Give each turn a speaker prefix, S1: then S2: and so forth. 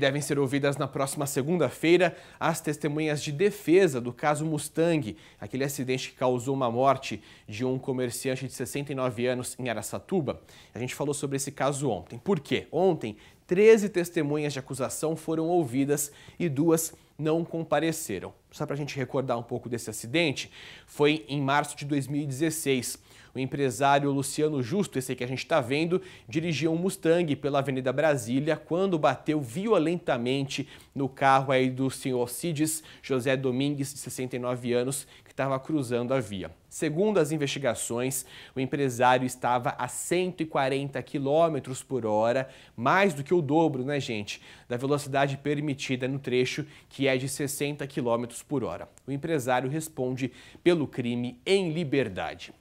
S1: Devem ser ouvidas na próxima segunda-feira as testemunhas de defesa do caso Mustang, aquele acidente que causou uma morte de um comerciante de 69 anos em Araçatuba. A gente falou sobre esse caso ontem. Por quê? Ontem, 13 testemunhas de acusação foram ouvidas e duas não compareceram só para a gente recordar um pouco desse acidente, foi em março de 2016. O empresário Luciano Justo, esse que a gente está vendo, dirigia um Mustang pela Avenida Brasília quando bateu violentamente no carro aí do senhor Cides José Domingues, de 69 anos, que estava cruzando a via. Segundo as investigações, o empresário estava a 140 km por hora, mais do que o dobro, né, gente, da velocidade permitida no trecho, que é de 60 km por hora. O empresário responde pelo crime em liberdade.